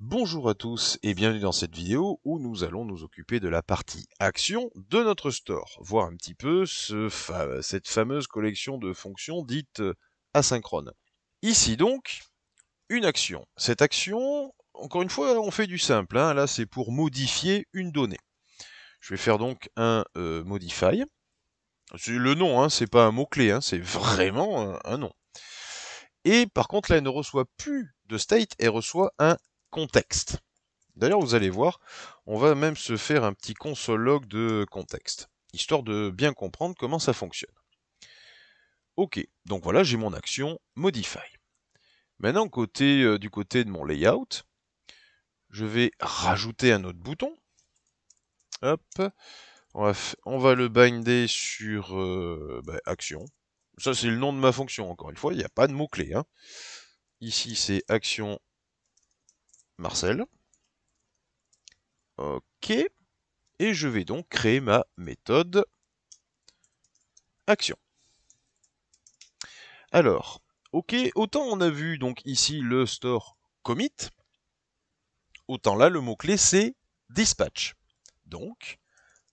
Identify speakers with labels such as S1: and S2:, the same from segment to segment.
S1: Bonjour à tous et bienvenue dans cette vidéo où nous allons nous occuper de la partie action de notre store, voir un petit peu cette fameuse collection de fonctions dites euh, asynchrone. Ici donc, une action. Cette action, encore une fois, on fait du simple, hein. là c'est pour modifier une donnée. Je vais faire donc un euh, modify. Le nom, hein, c'est pas un mot-clé, hein, c'est vraiment un, euh, un nom. Et par contre, là, elle ne reçoit plus de state, elle reçoit un contexte. D'ailleurs, vous allez voir, on va même se faire un petit log de contexte, histoire de bien comprendre comment ça fonctionne. Ok, donc voilà, j'ai mon action Modify. Maintenant, côté, euh, du côté de mon layout, je vais rajouter un autre bouton. Hop, on va, le binder sur euh, ben, action. Ça, c'est le nom de ma fonction, encore une fois, il n'y a pas de mot-clé. Hein. Ici, c'est action Marcel. Ok. Et je vais donc créer ma méthode action. Alors, ok, autant on a vu donc ici le store commit, autant là le mot-clé c'est dispatch. Donc,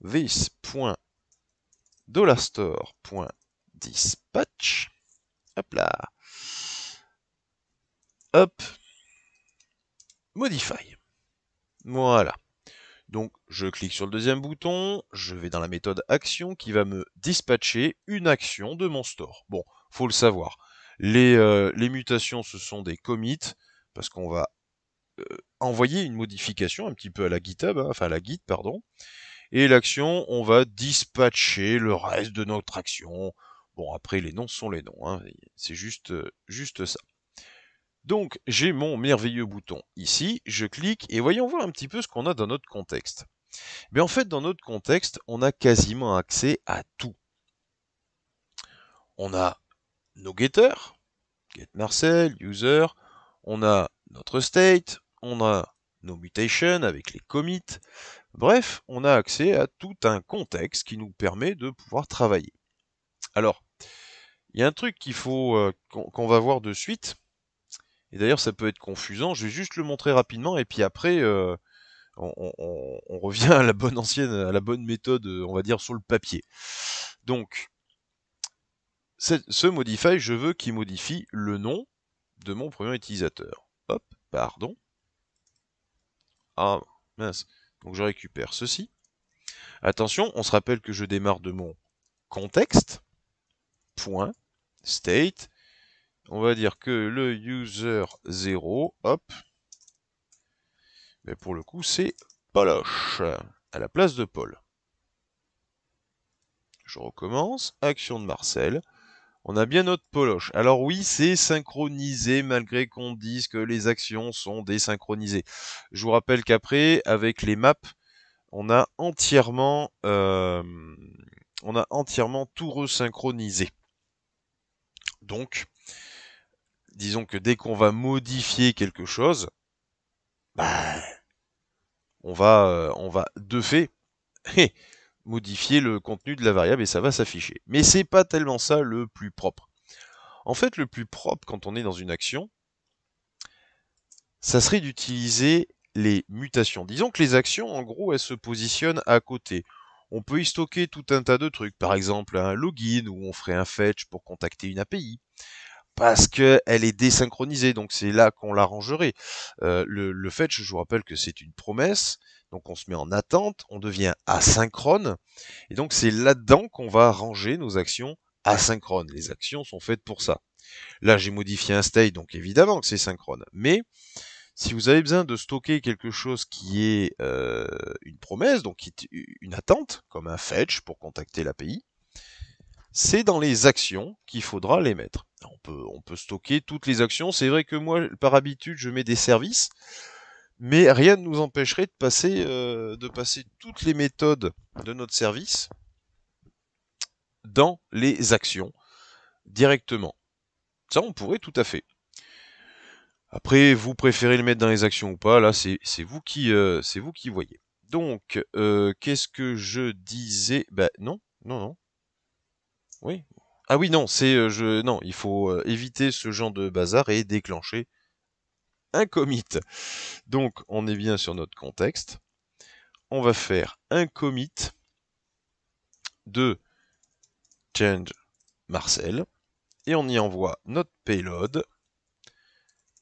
S1: this.dollarstore.dispatch, hop là, hop, Modify. Voilà. Donc je clique sur le deuxième bouton, je vais dans la méthode action qui va me dispatcher une action de mon store. Bon, faut le savoir. Les, euh, mutations, ce sont des commits, parce qu'on va euh, envoyer une modification un petit peu à la GitHub, hein, enfin à la Git, pardon. Et l'action, on va dispatcher le reste de notre action. Bon, après, les noms sont les noms, hein, c'est juste, euh, juste ça. Donc j'ai mon merveilleux bouton ici, je clique et voyons voir un petit peu ce qu'on a dans notre contexte. Mais ben, en fait, dans notre contexte, on a quasiment accès à tout. On a nos getters, getMarcel, user, on a notre state, on a nos mutations avec les commits. Bref, on a accès à tout un contexte qui nous permet de pouvoir travailler. Alors, il y a un truc qu'il faut euh, qu'on va voir de suite, et d'ailleurs, ça peut être confusant. Je vais juste le montrer rapidement et puis après, euh, on, on, revient à la bonne ancienne, à la bonne méthode, on va dire, sur le papier. Donc, ce modify, je veux qu'il modifie le nom de mon premier utilisateur. Hop, pardon. Ah, mince. Donc je récupère ceci. Attention, on se rappelle que je démarre de mon contexte. Point, state, on va dire que le user 0, hop, mais pour le coup c'est Poloche, à la place de Paul. Je recommence, action de Marcel. On a bien notre Poloche. Alors oui, c'est synchronisé malgré qu'on dise que les actions sont désynchronisées. Je vous rappelle qu'après, avec les maps, on a entièrement, euh, on a entièrement tout resynchronisé. Donc, disons que dès qu'on va modifier quelque chose, bah, on va, euh, on va de fait eh, modifier le contenu de la variable et ça va s'afficher. Mais c'est pas tellement ça le plus propre. En fait, le plus propre quand on est dans une action, ça serait d'utiliser les mutations. Disons que les actions, en gros, elles se positionnent à côté. On peut y stocker tout un tas de trucs, par exemple un login où on ferait un fetch pour contacter une API parce qu'elle est désynchronisée, donc c'est là qu'on l'arrangerait. Euh, le, le je vous rappelle que c'est une promesse, donc on se met en attente, on devient asynchrone, et donc c'est là-dedans qu'on va ranger nos actions asynchrones. Les actions sont faites pour ça. Là, j'ai modifié un state, donc évidemment que c'est synchrone. Mais si vous avez besoin de stocker quelque chose qui est euh, une promesse, donc une attente, comme un fetch pour contacter l'API, c'est dans les actions qu'il faudra les mettre on peut stocker toutes les actions. C'est vrai que moi, par habitude, je mets des services, mais rien ne nous empêcherait de passer, euh, de passer toutes les méthodes de notre service dans les actions directement. Ça, on pourrait tout à fait. Après, vous préférez le mettre dans les actions ou pas, là, c'est vous, qui, euh, c'est vous qui voyez. Donc, euh, qu'est-ce que je disais Ben non, non, non. Oui, ah oui, non, c'est euh, je non, il faut euh, éviter ce genre de bazar et déclencher un commit. Donc on est bien sur notre contexte. On va faire un commit de change Marcel et on y envoie notre payload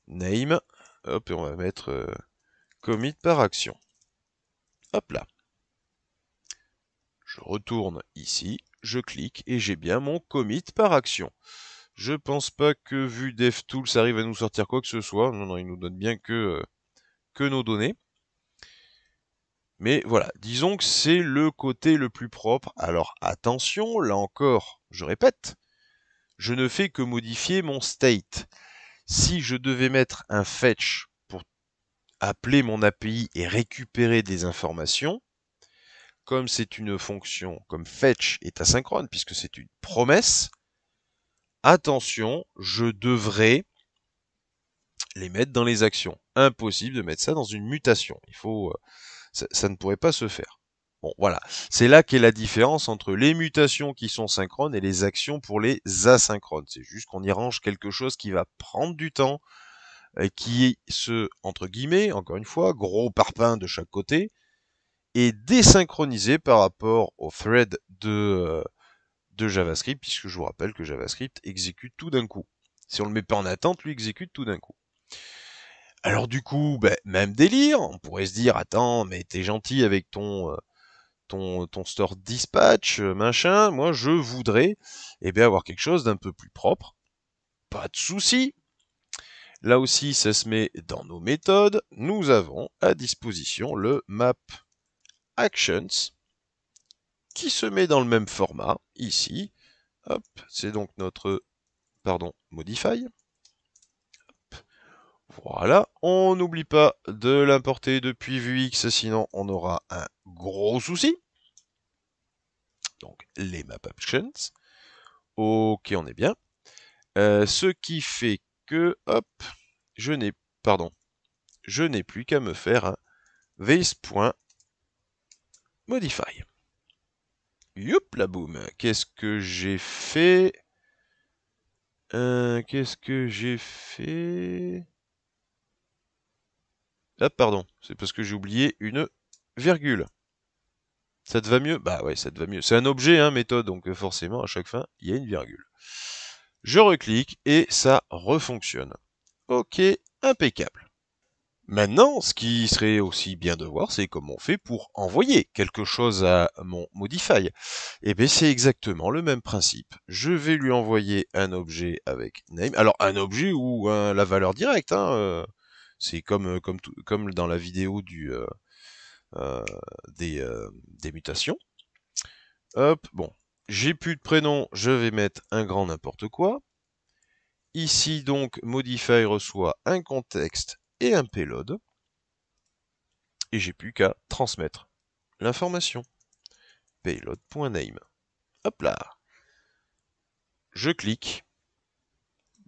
S1: name. Hop, et on va mettre euh, commit par action. Hop là. Je retourne ici je clique et j'ai bien mon commit par action. Je pense pas que vu DevTools arrive à nous sortir quoi que ce soit. Non, non, il nous donne bien que, euh, que nos données. Mais voilà, disons que c'est le côté le plus propre. Alors attention, là encore, je répète, je ne fais que modifier mon state. Si je devais mettre un fetch pour appeler mon API et récupérer des informations, comme c'est une fonction, comme fetch est asynchrone, puisque c'est une promesse, attention, je devrais les mettre dans les actions. Impossible de mettre ça dans une mutation. Il faut, euh, ça, ne pourrait pas se faire. Bon, voilà. C'est là qu'est la différence entre les mutations qui sont synchrones et les actions pour les asynchrones. C'est juste qu'on y range quelque chose qui va prendre du temps, euh, qui qui ce, entre guillemets, encore une fois, gros parpaing de chaque côté, est désynchronisé par rapport au thread de, euh, de JavaScript, puisque je vous rappelle que JavaScript exécute tout d'un coup. Si on le met pas en attente, lui exécute tout d'un coup. Alors du coup, ben, même délire, on pourrait se dire, attends, mais t'es gentil avec ton, euh, ton, ton store dispatch, euh, machin, moi je voudrais eh bien, avoir quelque chose d'un peu plus propre. Pas de souci. Là aussi, ça se met dans nos méthodes. Nous avons à disposition le map Actions qui se met dans le même format ici. Hop, c'est donc notre pardon, modify. voilà, on n'oublie pas de l'importer depuis Vuex, sinon on aura un gros souci. Donc les map actions. Ok, on est bien. Euh, ce qui fait que, hop, je n'ai, pardon, je n'ai plus qu'à me faire un vase Modify. Youp la boum. Qu'est-ce que j'ai fait euh, Qu'est-ce que j'ai fait Ah pardon, c'est parce que j'ai oublié une virgule. Ça te va mieux Bah ouais, ça te va mieux. C'est un objet, hein, méthode, donc euh, forcément, à chaque fin, il y a une virgule. Je reclique et ça refonctionne. Ok, impeccable. Maintenant, ce qui serait aussi bien de voir, c'est comment on fait pour envoyer quelque chose à mon modify. Et eh bien, c'est exactement le même principe. Je vais lui envoyer un objet avec name. Alors, un objet ou hein, la valeur directe. Hein, euh, c'est euh, comme, dans la vidéo du, euh, des, mutations. Hop, bon. J'ai plus de prénom, je vais mettre un grand n'importe quoi. Ici, donc, modify reçoit un contexte et un payload. Et j'ai plus qu'à transmettre l'information. Payload.name. Hop là. Je clique.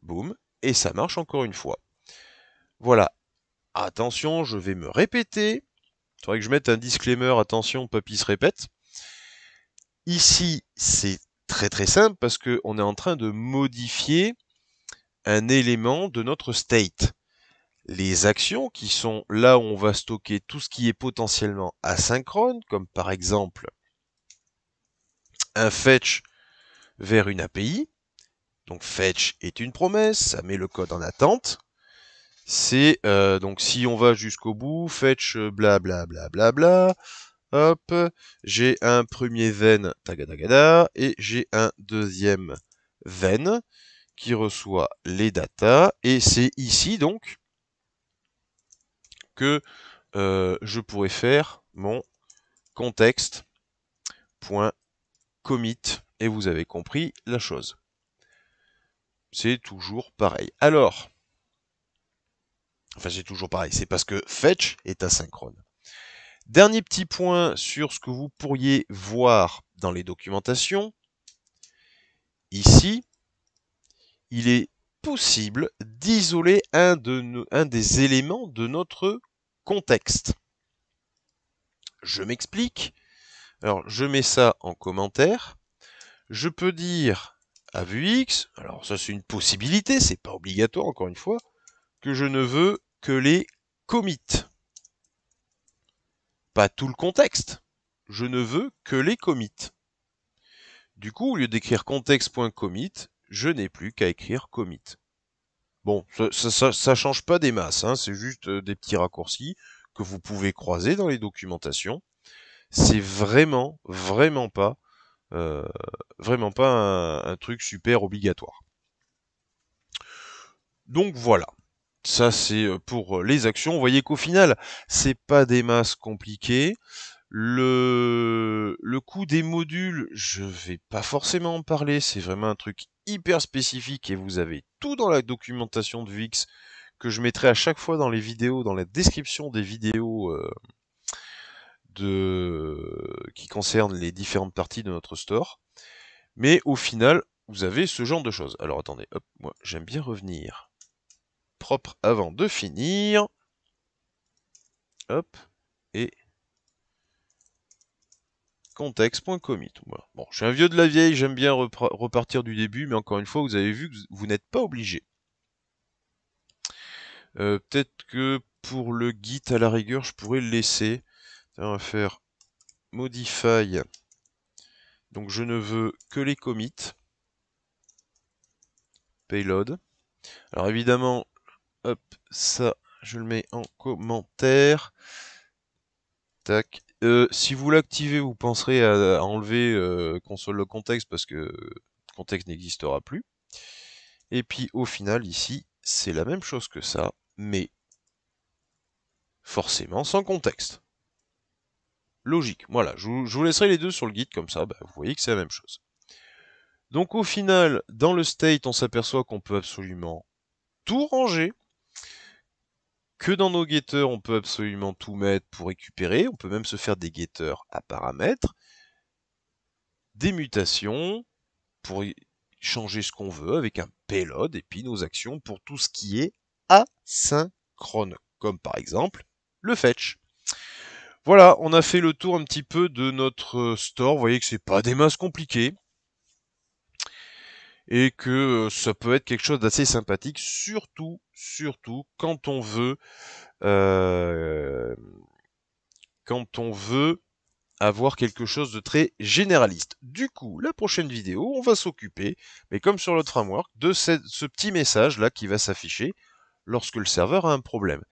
S1: Boum. Et ça marche encore une fois. Voilà. Attention, je vais me répéter. Il faudrait que je mette un disclaimer. Attention, papy se répète. Ici, c'est très très simple parce qu'on est en train de modifier un élément de notre state les actions qui sont là où on va stocker tout ce qui est potentiellement asynchrone, comme par exemple un fetch vers une API. Donc fetch est une promesse, ça met le code en attente. C'est euh, donc si on va jusqu'au bout, fetch euh, bla bla bla bla, hop, j'ai un premier ven tagadagada et j'ai un deuxième ven qui reçoit les datas et c'est ici donc que euh, je pourrais faire mon contexte.commit et vous avez compris la chose. C'est toujours pareil. Alors, enfin c'est toujours pareil, c'est parce que fetch est asynchrone. Dernier petit point sur ce que vous pourriez voir dans les documentations. Ici, il est possible d'isoler un, de, un des éléments de notre contexte. Je m'explique. Alors, je mets ça en commentaire. Je peux dire à vue X, alors ça c'est une possibilité, c'est pas obligatoire encore une fois, que je ne veux que les commits. Pas tout le contexte. Je ne veux que les commits. Du coup, au lieu d'écrire contexte.commit, je n'ai plus qu'à écrire commit. Bon, ça, ne change pas des masses, hein, c'est juste euh, des petits raccourcis que vous pouvez croiser dans les documentations. C'est vraiment, vraiment pas, euh, vraiment pas un, truc super obligatoire. Donc voilà. Ça c'est euh, pour les actions. Vous voyez qu'au final, c'est pas des masses compliquées. Le, le coût des modules, je vais pas forcément en parler, c'est vraiment un truc hyper spécifique et vous avez tout dans la documentation de VIX que je mettrai à chaque fois dans les vidéos, dans la description des vidéos euh, de... qui concernent les différentes parties de notre store. Mais au final, vous avez ce genre de choses. Alors attendez, hop, moi j'aime bien revenir propre avant de finir. Hop. context.commit Bon, je suis un vieux de la vieille, j'aime bien repartir du début, mais encore une fois, vous avez vu que vous n'êtes pas obligé. Euh, peut-être que pour le git à la rigueur, je pourrais le laisser. On va faire modify. Donc je ne veux que les commits. Payload. Alors évidemment, hop, ça, je le mets en commentaire. Tac, euh, si vous l'activez, vous penserez à, enlever console euh, le contexte parce que contexte n'existera plus. Et puis au final, ici, c'est la même chose que ça, mais forcément sans contexte. Logique. Voilà, je, vous laisserai les deux sur le guide comme ça, bah, vous voyez que c'est la même chose. Donc au final, dans le state, on s'aperçoit qu'on peut absolument tout ranger que dans nos getters, on peut absolument tout mettre pour récupérer. On peut même se faire des getters à paramètres, des mutations pour changer ce qu'on veut avec un payload et puis nos actions pour tout ce qui est asynchrone, comme par exemple le fetch. Voilà, on a fait le tour un petit peu de notre euh, store. Vous voyez que c'est pas des masses compliquées et que euh, ça peut être quelque chose d'assez sympathique, surtout, surtout quand on veut, euh, quand on veut avoir quelque chose de très généraliste. Du coup, la prochaine vidéo, on va s'occuper, mais comme sur l'autre framework, de ce petit message là qui va s'afficher lorsque le serveur a un problème.